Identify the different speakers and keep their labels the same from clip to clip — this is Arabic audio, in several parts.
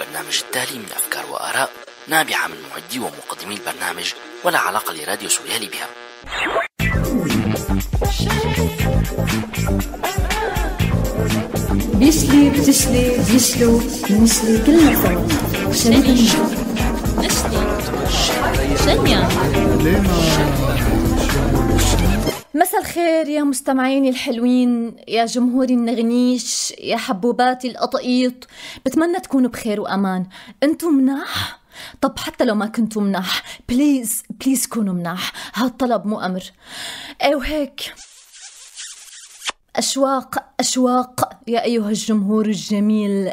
Speaker 1: البرنامج التالي من أفكار وآراء نابعة من معدي ومقدمي البرنامج ولا علاقة لراديو سوريالي بها بيسلي بتسلي بيسلو بنشلي كلنا سوا شنيا شنيا شنيا مساء الخير يا مستمعيني الحلوين يا جمهوري النغنيش يا حبوباتي القطقيط بتمنى تكونوا بخير وامان انتم مناح طب حتى لو ما كنتوا مناح بليز بليز كونوا مناح هالطلب مو امر ايه وهيك أشواق أشواق يا أيها الجمهور الجميل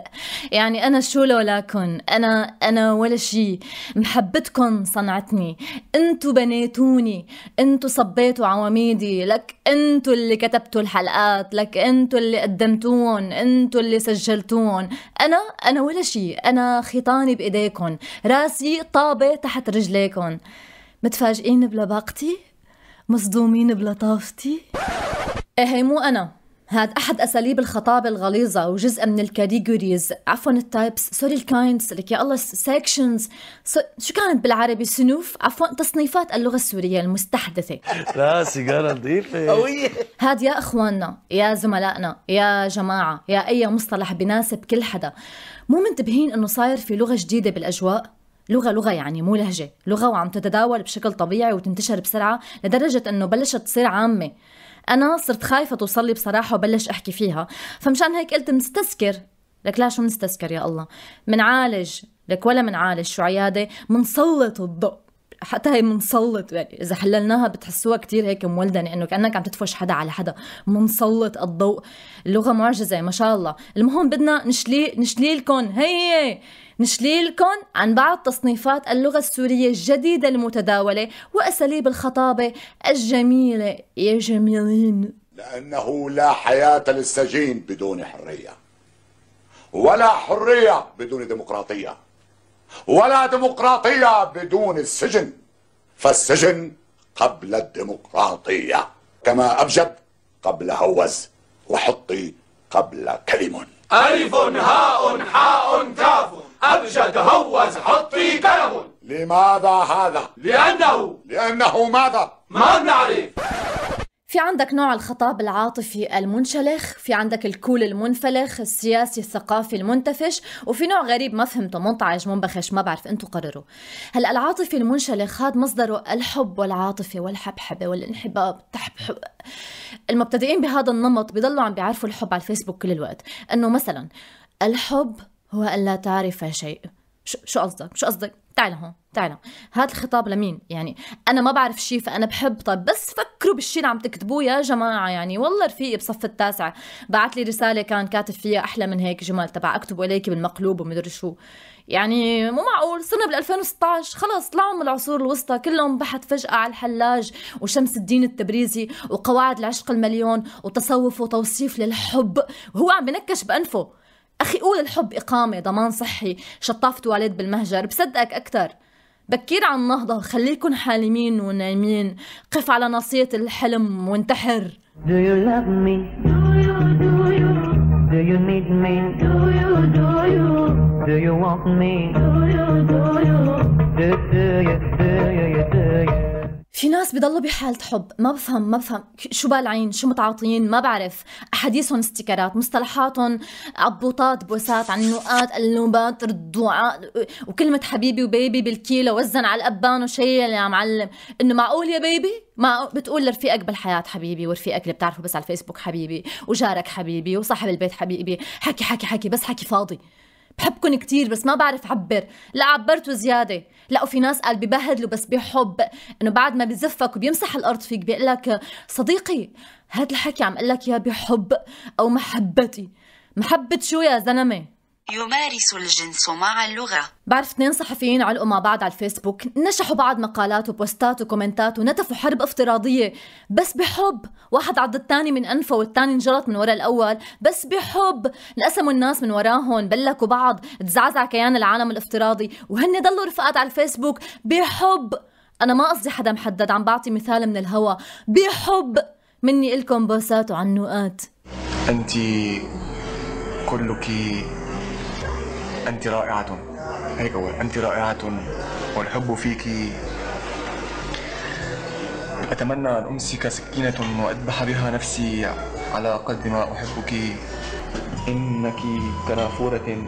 Speaker 1: يعني أنا شو لولاكن أنا أنا ولا شي محبتكن صنعتني انتو بنيتوني انتو صبيتوا عواميدي لك انتو اللي كتبتوا الحلقات لك انتو اللي قدمتوهم انتو اللي سجلتوهم أنا أنا ولا شي أنا خيطاني بإيديكن راسي طابة تحت رجليكن متفاجئين بلباقتي مصدومين بلطافتي إيه مو أنا هاد أحد أساليب الخطابة الغليظة وجزء من الكاتيجوريز عفوا التايبس سوري الكايندز لك يا الله سيكشنز شو كانت بالعربي سنوف عفوا تصنيفات اللغة السورية المستحدثة لا سيجارة نظيفة قوية هاد يا إخواننا يا زملائنا يا جماعة يا أي مصطلح بناسب كل حدا مو منتبهين إنه صاير في لغة جديدة بالأجواء لغة لغة يعني مو لهجة لغة وعم تتداول بشكل طبيعي وتنتشر بسرعة لدرجة أنه بلشت تصير عامة انا صرت خايفه توصل لي بصراحه وبلش احكي فيها فمشان هيك قلت نستذكر لك لا شو منستذكر يا الله منعالج لك ولا منعالج شو عياده منسلط الضوء حتى هي منسلط يعني اذا حللناها بتحسوها كتير هيك مولدنه انه كانك عم تدفش حدا على حدا منسلط الضوء اللغه معجزه ما شاء الله المهم بدنا نشلي نشليلكم هي نشليلكم عن بعض تصنيفات اللغة السورية الجديدة المتداولة وأساليب الخطابة الجميلة يا جميلين لأنه لا حياة للسجين بدون حرية ولا حرية بدون ديمقراطية ولا ديمقراطية بدون السجن فالسجن قبل الديمقراطية كما أبجد قبل هوز وحطي قبل كلم ألف هاء حاء كاف أبجد هوز حطي كلم لماذا هذا؟ لأنه لأنه ماذا؟ ما نعرف في عندك نوع الخطاب العاطفي المنشلخ في عندك الكول المنفلخ السياسي الثقافي المنتفش وفي نوع غريب ما فهمته منطعج منبخش ما بعرف انتم قرروا هلا العاطفي المنشلخ هذا مصدره الحب والعاطفه والحبحبه والانحباب تحبحب. المبتدئين بهذا النمط بيضلوا عم بيعرفوا الحب على الفيسبوك كل الوقت انه مثلا الحب هو ان لا تعرف شيء شو قصدك شو قصدك تعال هون تعال هذا الخطاب لمين يعني انا ما بعرف شيء فانا بحب طب بس فك فكروا بالشيء اللي عم تكتبوه يا جماعه يعني والله رفيقي بصف التاسع بعت لي رساله كان كاتب فيها احلى من هيك جمل تبع اكتب اليك بالمقلوب ومدري شو يعني مو معقول صرنا بال 2016 خلص طلعوا من العصور الوسطى كلهم بحث فجأة على الحلاج وشمس الدين التبريزي وقواعد العشق المليون وتصوف وتوصيف للحب وهو عم بنكش بأنفه أخي قول الحب إقامة ضمان صحي شطاف والد بالمهجر بصدقك أكثر بكير عن النهضة خليكن حالمين ونايمين قف على ناصية الحلم وانتحر Do you love me? Do you, do you? Do you need me? Do you, do you? Do you want me? Do you, do you? Do, do you, do you, في ناس بضلوا بحالة حب ما بفهم ما بفهم شو بالعين شو متعاطيين ما بعرف أحاديثهم استيكرات مصطلحاتهم عبوطات بوسات عنقات قلوبات الدعاء وكلمة حبيبي وبيبي بالكيلو وزن على الأبان وشيل يا معلم إنه معقول يا بيبي ما بتقول لرفيقك بالحياة حبيبي ورفيقك اللي بتعرفه بس على الفيسبوك حبيبي وجارك حبيبي وصاحب البيت حبيبي حكي حكي حكي بس حكي فاضي بحبكن كتير بس ما بعرف عبر لا عبرتوا زيادة لا وفي ناس قال ببهدلوا بس بحب انه بعد ما بزفك وبيمسح الارض فيك بيقول لك صديقي هاد الحكي عم اقول لك يا بحب او محبتي محبه شو يا زلمه يمارس الجنس مع اللغة بعرف اثنين صحفيين علقوا مع بعض على الفيسبوك نشحوا بعض مقالات وبوستات وكومنتات ونتفوا حرب افتراضية بس بحب واحد عض الثاني من أنفه والثاني انجلط من وراء الأول بس بحب انقسموا الناس من وراهم بلكوا بعض تزعزع كيان العالم الافتراضي وهن ضلوا رفقات على الفيسبوك بحب أنا ما قصدي حدا محدد عم بعطي مثال من الهوا بحب مني إلكم بوسات وعنقات أنت كلك أنت رائعة هيك أيوة، هو أنت رائعة والحب فيك أتمنى أن أمسك سكينة وأذبح بها نفسي على قد ما أحبك إنك كنافورة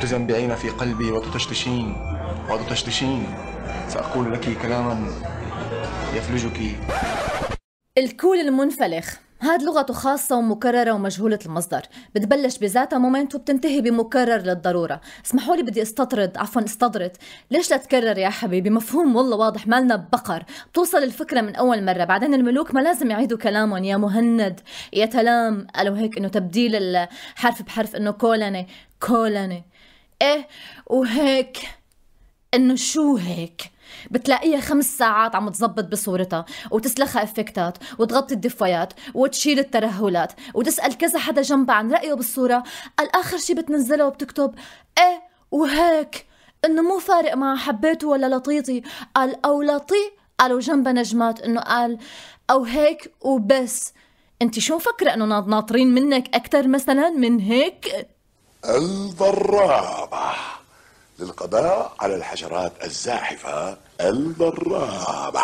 Speaker 1: تزنبعين في قلبي وتطشطشين وتطشطشين سأقول لك كلاما يفلجك الكول المنفلخ هاد لغته خاصة ومكررة ومجهولة المصدر بتبلش بذاتها مومنت وبتنتهي بمكرر للضرورة اسمحوا لي بدي استطرد عفوا استطرد ليش لا تكرر يا حبيبي مفهوم والله واضح مالنا بقر بتوصل الفكرة من أول مرة بعدين الملوك ما لازم يعيدوا كلامهم يا مهند يا تلام قالوا هيك إنه تبديل الحرف بحرف إنه كولني كولني إيه وهيك انه شو هيك بتلاقيها خمس ساعات عم تزبط بصورتها وتسلخها افكتات وتغطي الدفايات وتشيل الترهلات وتسال كذا حدا جنبها عن رايه بالصوره قال اخر شي بتنزلها وبتكتب ايه وهيك انه مو فارق مع حبيته ولا لطيطي قال او لطي قالوا جنبها نجمات انه قال او هيك وبس انت شو مفكره انه ناطرين منك اكثر مثلا من هيك الضرابه للقضاء على الحشرات الزاحفة الضرابة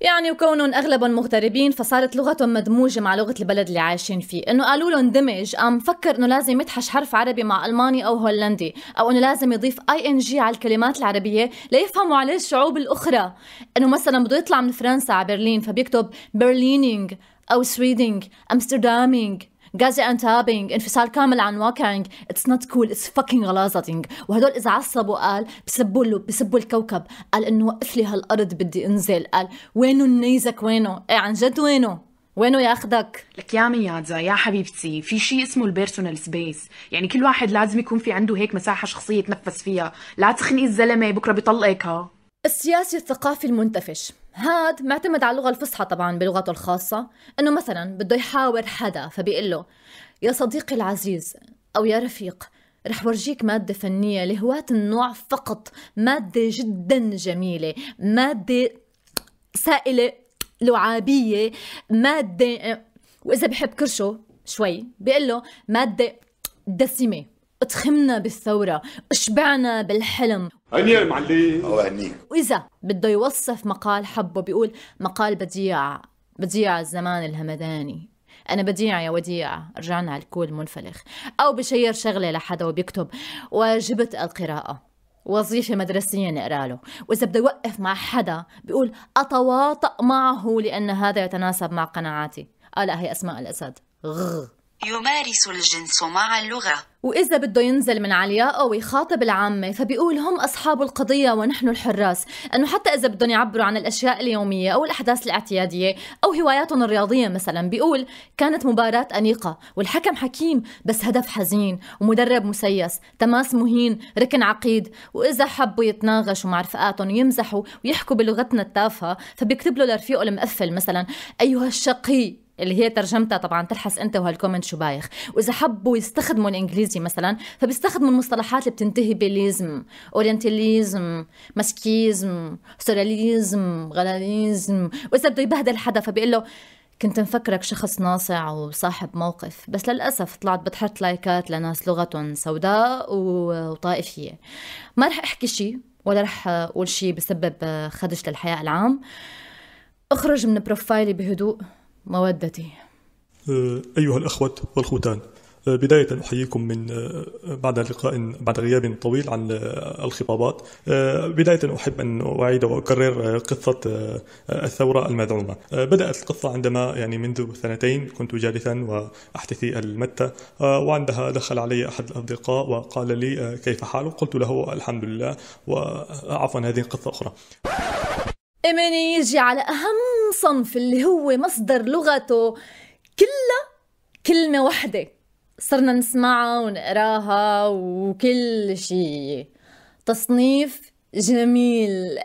Speaker 1: يعني وكونهم اغلب مغتربين فصارت لغتهم مدموجه مع لغه البلد اللي عايشين فيه، انه قالوا له اندمج ام فكر انه لازم يدحش حرف عربي مع الماني او هولندي، او انه لازم يضيف اي ان جي على الكلمات العربيه ليفهموا عليه الشعوب الاخرى، انه مثلا بده يطلع من فرنسا على برلين فبيكتب برلينينج او سويدينج امستردامينج غازي انت هابينج انفصال كامل عن واكينج اتس نوت كول اتس فاكينج غلاظتينج وهدول اذا عصبوا قال بسبوا له بسبوا الكوكب قال انه وقف لي هالارض بدي انزل قال وينو النيزك وينو ايه عن جد وينو وينو ياخدك؟ لك يا ميادزا يا حبيبتي في شيء اسمه البيرسونال سبيس يعني كل واحد لازم يكون في عنده هيك مساحة شخصية يتنفس فيها لا تخنقي الزلمة بكرة بيطلقك السياسي الثقافي المنتفش هاد معتمد على اللغة الفصحى طبعا بلغته الخاصة انه مثلا بده يحاور حدا فبيقول له يا صديقي العزيز او يا رفيق رح ورجيك مادة فنية لهواة النوع فقط مادة جدا جميلة مادة سائلة لعابية مادة وإذا بحب كرشه شوي بيقول له مادة دسمة اتخمنا بالثورة اشبعنا بالحلم يا معلم او هنيك وإذا بده يوصف مقال حبه بيقول مقال بديع بديع الزمان الهمداني أنا بديع يا وديع رجعنا على الكول منفلخ أو بشير شغلة لحدا وبيكتب واجبت القراءة وظيفة مدرسية نقرا له وإذا بده يوقف مع حدا بيقول أتواطأ معه لأن هذا يتناسب مع قناعاتي آه لا هي أسماء الأسد غغ يمارس الجنس مع اللغة وإذا بده ينزل من عليا أو يخاطب العامة فبيقول هم أصحاب القضية ونحن الحراس أنه حتى إذا بدهم يعبروا عن الأشياء اليومية أو الأحداث الاعتيادية أو هواياتهم الرياضية مثلا بيقول كانت مباراة أنيقة والحكم حكيم بس هدف حزين ومدرب مسيس تماس مهين ركن عقيد وإذا حبوا يتناغشوا مع رفقاتهم ويمزحوا ويحكوا بلغتنا التافهة فبيكتب له لرفيقه المقفل مثلا أيها الشقي اللي هي ترجمتها طبعا تلحس انت وهالكومنت شو بايخ واذا حبوا يستخدموا الانجليزي مثلا فبيستخدموا المصطلحات اللي بتنتهي بليزم اورينتاليزم ماسكيزم سورياليزم غلاليزم واذا بده يبهدل حدا فبيقول له كنت مفكرك شخص ناصع وصاحب موقف بس للأسف طلعت بتحط لايكات لناس لغتهم سوداء وطائفية ما رح أحكي شي ولا رح أقول شي بسبب خدش للحياة العام أخرج من بروفايلي بهدوء مودتي أه، أيها الأخوة والخوتان أه، بداية أحييكم من أه، بعد لقاء بعد غياب طويل عن الخطابات بداية أحب أن أعيد وأكرر قصة الثورة المذعومة بدأت القصة عندما يعني منذ سنتين كنت جالسا وأحتثي المتة وعندها دخل علي أحد الأصدقاء وقال لي كيف حالك قلت له الحمد لله وعفوا هذه قصة أخرى إمني يجي على أهم صنف اللي هو مصدر لغته كلها كلمة وحدة صرنا نسمعها ونقراها وكل شي تصنيف جميل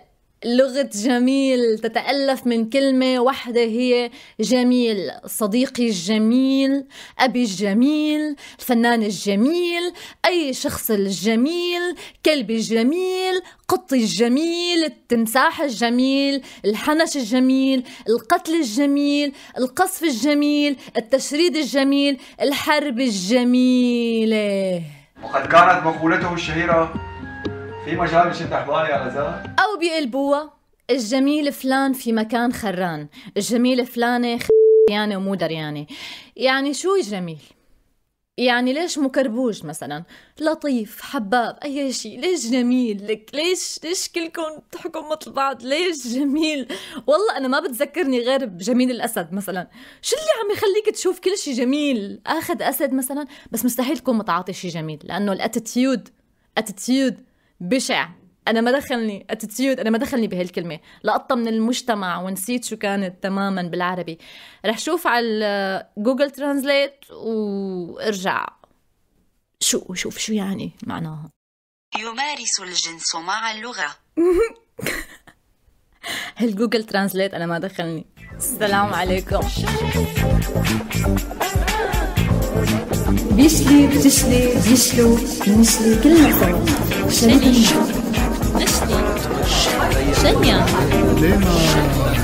Speaker 1: لغة جميل تتألف من كلمة واحدة هي جميل صديقي الجميل أبي الجميل الفنان الجميل أي شخص الجميل كلبي الجميل قطي الجميل التمساح الجميل الحنش الجميل القتل الجميل القصف الجميل التشريد الجميل الحرب الجميلة وقد كانت مقولته الشهيرة في مجال نشد حبالي على زلمه او بيقلبوها الجميل فلان في مكان خران الجميل فلانه خ... يعني ومو دريانه يعني شو الجميل يعني ليش مكربوج مثلا لطيف حباب اي شيء ليش جميل لك ليش ليش كلكم تحكوا مثل بعض ليش جميل والله انا ما بتذكرني غير بجميل الاسد مثلا شو اللي عم يخليك تشوف كل شيء جميل اخذ اسد مثلا بس مستحيل تكون متعاطي شيء جميل لانه الاتيتيود اتيتيود بشع انا ما دخلني اتيتيود انا ما دخلني بهالكلمه لقطه من المجتمع ونسيت شو كانت تماما بالعربي رح شوف على جوجل ترانزليت وارجع شو شوف شو يعني معناها يمارس الجنس مع اللغه هالجوجل ترانزليت انا ما دخلني السلام عليكم بيشلي بتشلي بيشلو بنشلي كلنا سوا شنيا شنيا شنيا